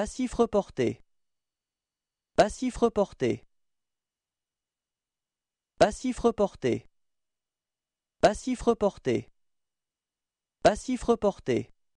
Passif reporté. Passif reporté. Passif reporté. Passif reporté. Passif reporté.